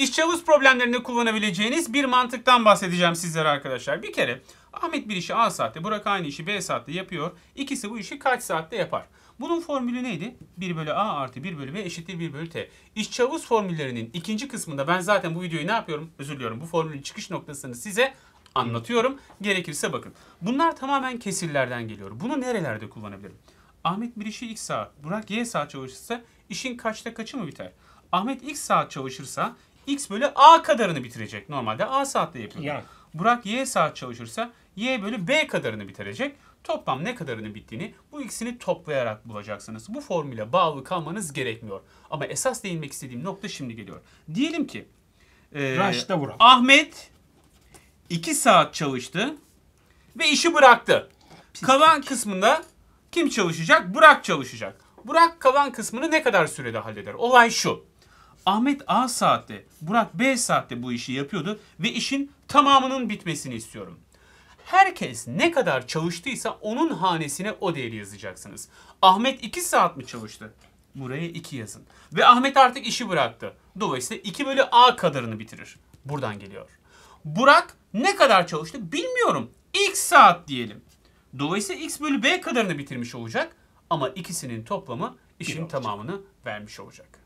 İşçavuz problemlerinde kullanabileceğiniz bir mantıktan bahsedeceğim sizlere arkadaşlar. Bir kere Ahmet bir işi A saatte, Burak aynı işi B saatte yapıyor. İkisi bu işi kaç saatte yapar? Bunun formülü neydi? 1 bölü A artı 1 bölü B eşittir 1 bölü T. İşçavuz formüllerinin ikinci kısmında ben zaten bu videoyu ne yapıyorum? Özür diliyorum. Bu formülün çıkış noktasını size anlatıyorum. Gerekirse bakın. Bunlar tamamen kesirlerden geliyor. Bunu nerelerde kullanabilirim? Ahmet bir işi X saat, Burak Y saat çalışırsa işin kaçta kaçı mı biter? Ahmet X saat çalışırsa x bölü a kadarını bitirecek. Normalde a saatte yapıyor. Yani. Burak y saat çalışırsa y bölü b kadarını bitirecek. Toplam ne kadarını bittiğini bu ikisini toplayarak bulacaksınız. Bu formüle bağlı kalmanız gerekmiyor. Ama esas değinmek istediğim nokta şimdi geliyor. Diyelim ki e, Raş'ta Ahmet 2 saat çalıştı ve işi bıraktı. Pislik. Kalan kısmında kim çalışacak? Burak çalışacak. Burak kalan kısmını ne kadar sürede halleder? Olay şu. Ahmet A saatte, Burak B saatte bu işi yapıyordu ve işin tamamının bitmesini istiyorum. Herkes ne kadar çalıştıysa onun hanesine o değeri yazacaksınız. Ahmet 2 saat mi çalıştı? Buraya 2 yazın. Ve Ahmet artık işi bıraktı. Dolayısıyla 2 bölü A kadarını bitirir. Buradan geliyor. Burak ne kadar çalıştı bilmiyorum. X saat diyelim. Dolayısıyla X bölü B kadarını bitirmiş olacak. Ama ikisinin toplamı işin tamamını vermiş olacak.